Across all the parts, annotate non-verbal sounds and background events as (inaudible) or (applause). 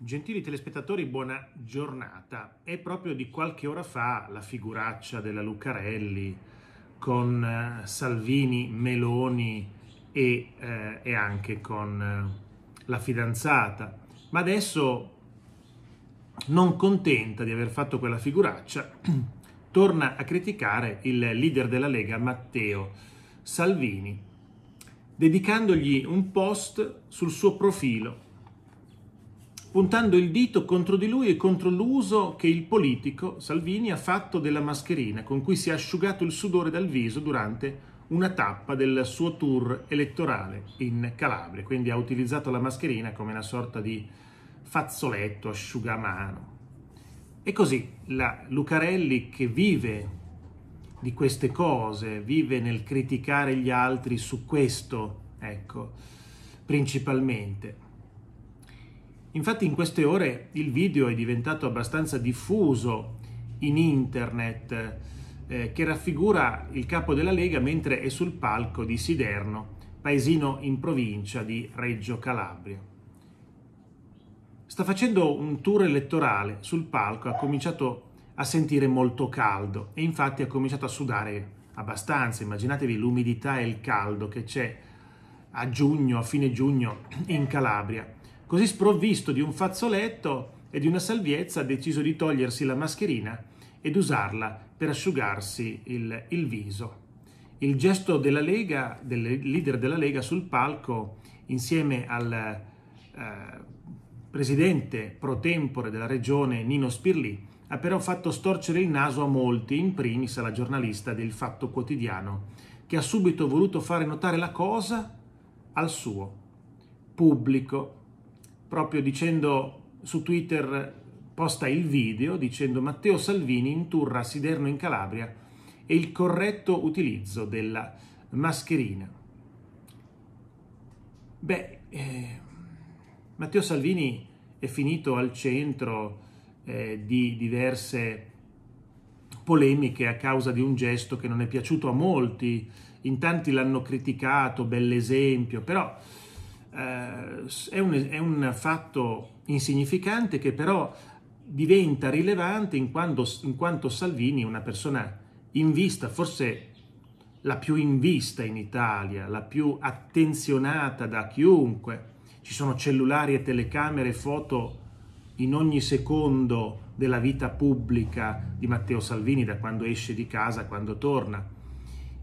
Gentili telespettatori, buona giornata. È proprio di qualche ora fa la figuraccia della Lucarelli con eh, Salvini, Meloni e, eh, e anche con eh, la fidanzata. Ma adesso, non contenta di aver fatto quella figuraccia, (clears throat) torna a criticare il leader della Lega Matteo Salvini, dedicandogli un post sul suo profilo puntando il dito contro di lui e contro l'uso che il politico Salvini ha fatto della mascherina con cui si è asciugato il sudore dal viso durante una tappa del suo tour elettorale in Calabria, quindi ha utilizzato la mascherina come una sorta di fazzoletto, asciugamano. E così la Lucarelli che vive di queste cose, vive nel criticare gli altri su questo, ecco, principalmente Infatti in queste ore il video è diventato abbastanza diffuso in internet eh, che raffigura il capo della Lega mentre è sul palco di Siderno, paesino in provincia di Reggio Calabria. Sta facendo un tour elettorale sul palco, ha cominciato a sentire molto caldo e infatti ha cominciato a sudare abbastanza, immaginatevi l'umidità e il caldo che c'è a giugno, a fine giugno in Calabria Così sprovvisto di un fazzoletto e di una salviezza ha deciso di togliersi la mascherina ed usarla per asciugarsi il, il viso. Il gesto della Lega, del leader della Lega sul palco insieme al eh, presidente pro tempore della regione Nino Spirlì ha però fatto storcere il naso a molti, in primis alla giornalista del Fatto Quotidiano, che ha subito voluto fare notare la cosa al suo pubblico proprio dicendo su Twitter posta il video dicendo Matteo Salvini inturra Siderno in Calabria e il corretto utilizzo della mascherina. Beh, eh, Matteo Salvini è finito al centro eh, di diverse polemiche a causa di un gesto che non è piaciuto a molti, in tanti l'hanno criticato, bell'esempio, però eh, è un, è un fatto insignificante che però diventa rilevante in quanto, in quanto Salvini è una persona in vista, forse la più in vista in Italia, la più attenzionata da chiunque. Ci sono cellulari e telecamere, foto in ogni secondo della vita pubblica di Matteo Salvini da quando esce di casa, quando torna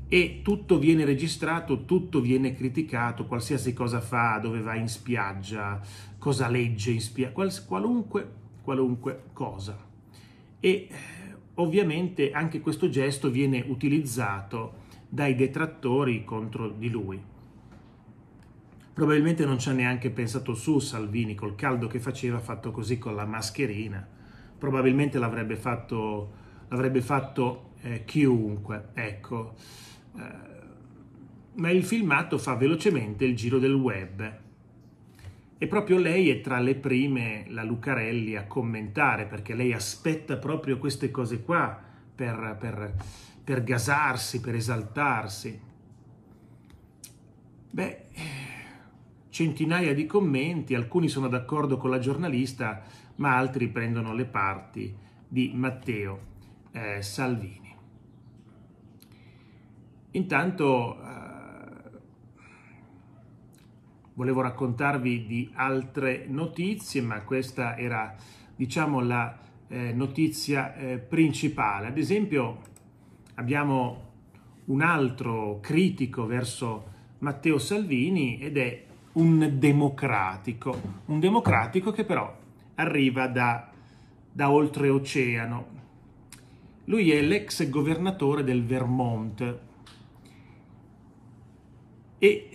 e tutto viene registrato, tutto viene criticato, qualsiasi cosa fa, dove va in spiaggia, cosa legge in spiaggia, qualunque, qualunque cosa. E eh, ovviamente anche questo gesto viene utilizzato dai detrattori contro di lui. Probabilmente non ci ha neanche pensato su Salvini col caldo che faceva fatto così con la mascherina. Probabilmente l'avrebbe fatto, l'avrebbe fatto eh, chiunque, ecco. Eh, ma il filmato fa velocemente il giro del web. E proprio lei è tra le prime, la Lucarelli, a commentare, perché lei aspetta proprio queste cose qua per, per, per gasarsi, per esaltarsi. Beh, centinaia di commenti, alcuni sono d'accordo con la giornalista, ma altri prendono le parti di Matteo eh, Salvini. Intanto eh, volevo raccontarvi di altre notizie, ma questa era diciamo la eh, notizia eh, principale. Ad esempio abbiamo un altro critico verso Matteo Salvini ed è un democratico, un democratico che però arriva da, da oltreoceano. Lui è l'ex governatore del Vermont, e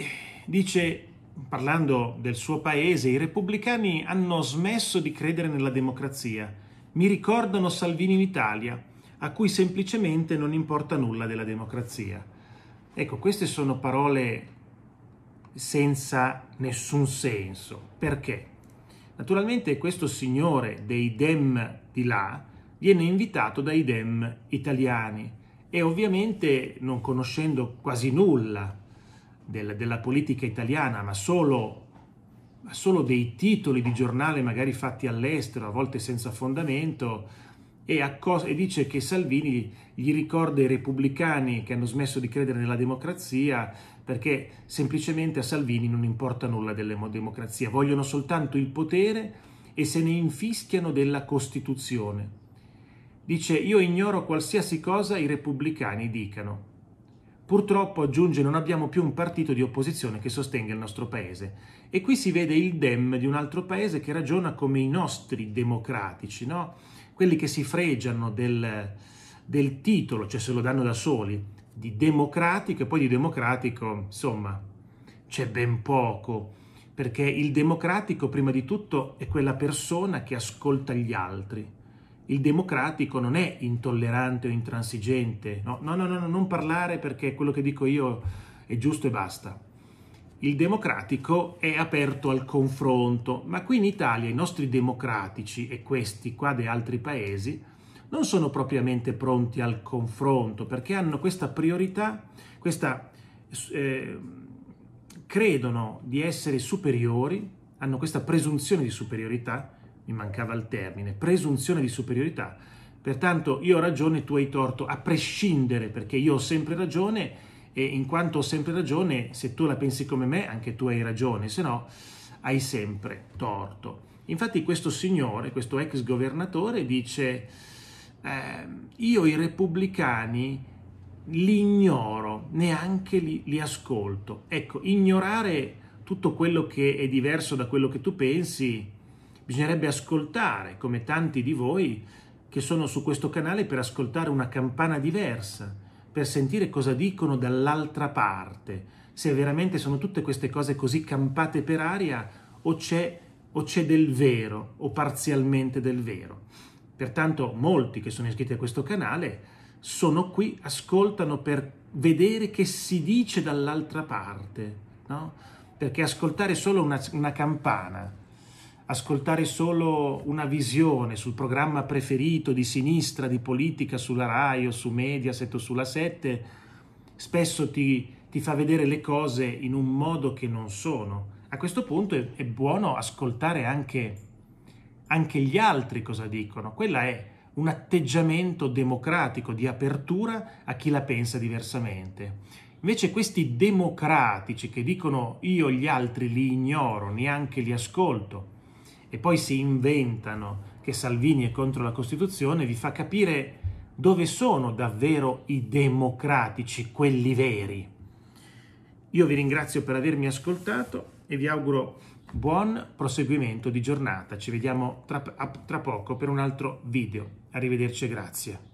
dice, parlando del suo paese, i repubblicani hanno smesso di credere nella democrazia. Mi ricordano Salvini in Italia, a cui semplicemente non importa nulla della democrazia. Ecco, queste sono parole senza nessun senso. Perché? Naturalmente questo signore dei Dem di là viene invitato dai Dem italiani e ovviamente non conoscendo quasi nulla del, della politica italiana, ma solo, ma solo dei titoli di giornale magari fatti all'estero, a volte senza fondamento, e, accos- e, dice che Salvini gli ricorda i repubblicani che hanno smesso di credere nella democrazia perché semplicemente a Salvini non importa nulla della democrazia, vogliono soltanto il potere e se ne infischiano della Costituzione. Dice io ignoro qualsiasi cosa i repubblicani dicano, Purtroppo, aggiunge, non abbiamo più un partito di opposizione che sostenga il nostro paese. E qui si vede il dem di un altro paese che ragiona come i nostri democratici, no? quelli che si fregiano del, del titolo, cioè se lo danno da soli, di democratico e poi di democratico, insomma, c'è ben poco, perché il democratico prima di tutto è quella persona che ascolta gli altri il democratico non è intollerante o intransigente, no, no, no, no, non parlare perché quello che dico io è giusto e basta. Il democratico è aperto al confronto, ma qui in Italia i nostri democratici e questi qua di altri paesi non sono propriamente pronti al confronto perché hanno questa priorità, questa, eh, credono di essere superiori, hanno questa presunzione di superiorità mi mancava il termine, presunzione di superiorità. Pertanto io ho ragione, tu hai torto, a prescindere, perché io ho sempre ragione e in quanto ho sempre ragione, se tu la pensi come me, anche tu hai ragione, se no hai sempre torto. Infatti questo signore, questo ex governatore, dice eh, io i repubblicani li ignoro, neanche li, li ascolto. Ecco, ignorare tutto quello che è diverso da quello che tu pensi Bisognerebbe ascoltare, come tanti di voi che sono su questo canale per ascoltare una campana diversa, per sentire cosa dicono dall'altra parte, se veramente sono tutte queste cose così campate per aria o c'è, o c'è del vero o parzialmente del vero. Pertanto molti che sono iscritti a questo canale sono qui, ascoltano per vedere che si dice dall'altra parte, no? perché ascoltare solo una, una campana ascoltare solo una visione sul programma preferito di sinistra, di politica sulla RAI o su Mediaset o sulla 7, spesso ti, ti fa vedere le cose in un modo che non sono. A questo punto è, è buono ascoltare anche, anche gli altri cosa dicono. Quella è un atteggiamento democratico di apertura a chi la pensa diversamente. Invece questi democratici che dicono io gli altri li ignoro, neanche li ascolto, e poi si inventano che Salvini è contro la Costituzione, vi fa capire dove sono davvero i democratici, quelli veri. Io vi ringrazio per avermi ascoltato e vi auguro buon proseguimento di giornata. Ci vediamo tra, tra poco per un altro video. Arrivederci e grazie.